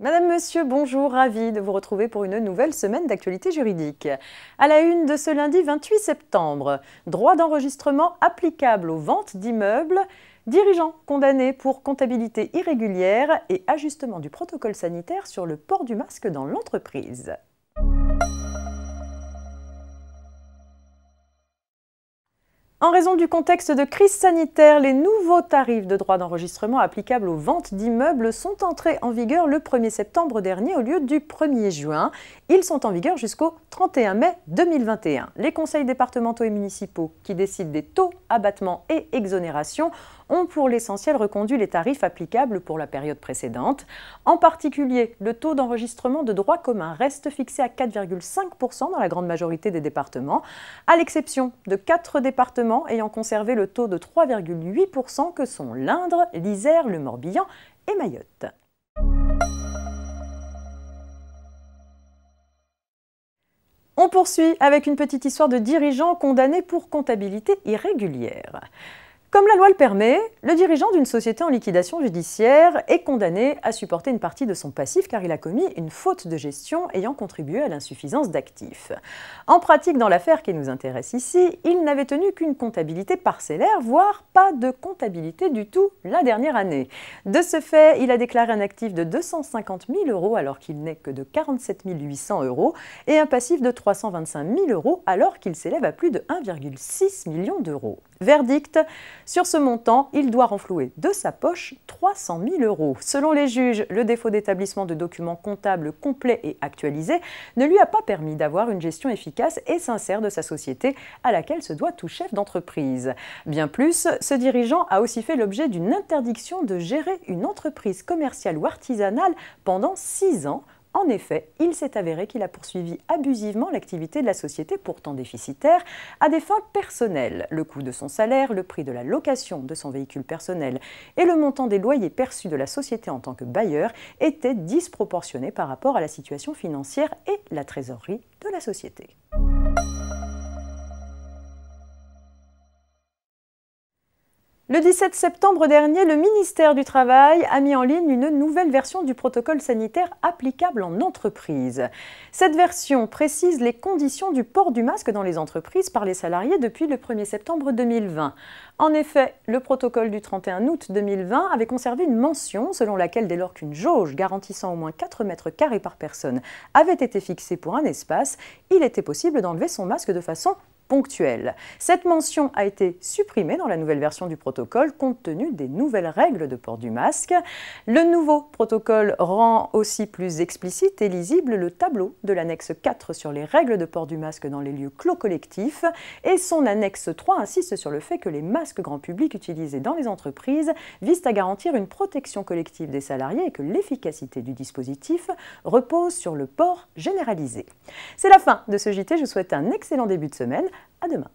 Madame, Monsieur, bonjour, ravi de vous retrouver pour une nouvelle semaine d'actualité juridique. À la une de ce lundi 28 septembre, droit d'enregistrement applicable aux ventes d'immeubles, dirigeants condamnés pour comptabilité irrégulière et ajustement du protocole sanitaire sur le port du masque dans l'entreprise. En raison du contexte de crise sanitaire, les nouveaux tarifs de droits d'enregistrement applicables aux ventes d'immeubles sont entrés en vigueur le 1er septembre dernier au lieu du 1er juin. Ils sont en vigueur jusqu'au 31 mai 2021. Les conseils départementaux et municipaux qui décident des taux, abattements et exonérations ont pour l'essentiel reconduit les tarifs applicables pour la période précédente. En particulier, le taux d'enregistrement de droits communs reste fixé à 4,5% dans la grande majorité des départements, à l'exception de quatre départements ayant conservé le taux de 3,8% que sont l'Indre, l'Isère, le Morbihan et Mayotte. On poursuit avec une petite histoire de dirigeants condamnés pour comptabilité irrégulière. Comme la loi le permet, le dirigeant d'une société en liquidation judiciaire est condamné à supporter une partie de son passif car il a commis une faute de gestion ayant contribué à l'insuffisance d'actifs. En pratique, dans l'affaire qui nous intéresse ici, il n'avait tenu qu'une comptabilité parcellaire, voire pas de comptabilité du tout la dernière année. De ce fait, il a déclaré un actif de 250 000 euros alors qu'il n'est que de 47 800 euros et un passif de 325 000 euros alors qu'il s'élève à plus de 1,6 million d'euros. Verdict sur ce montant, il doit renflouer de sa poche 300 000 euros. Selon les juges, le défaut d'établissement de documents comptables complets et actualisés ne lui a pas permis d'avoir une gestion efficace et sincère de sa société à laquelle se doit tout chef d'entreprise. Bien plus, ce dirigeant a aussi fait l'objet d'une interdiction de gérer une entreprise commerciale ou artisanale pendant 6 ans en effet, il s'est avéré qu'il a poursuivi abusivement l'activité de la société, pourtant déficitaire, à des fins personnelles. Le coût de son salaire, le prix de la location de son véhicule personnel et le montant des loyers perçus de la société en tant que bailleur étaient disproportionnés par rapport à la situation financière et la trésorerie de la société. Le 17 septembre dernier, le ministère du Travail a mis en ligne une nouvelle version du protocole sanitaire applicable en entreprise. Cette version précise les conditions du port du masque dans les entreprises par les salariés depuis le 1er septembre 2020. En effet, le protocole du 31 août 2020 avait conservé une mention selon laquelle dès lors qu'une jauge garantissant au moins 4 mètres carrés par personne avait été fixée pour un espace, il était possible d'enlever son masque de façon ponctuelle. Cette mention a été supprimée dans la nouvelle version du protocole compte tenu des nouvelles règles de port du masque. Le nouveau protocole rend aussi plus explicite et lisible le tableau de l'annexe 4 sur les règles de port du masque dans les lieux clos collectifs et son annexe 3 insiste sur le fait que les masques grand public utilisés dans les entreprises visent à garantir une protection collective des salariés et que l'efficacité du dispositif repose sur le port généralisé. C'est la fin de ce JT, je vous souhaite un excellent début de semaine. À demain.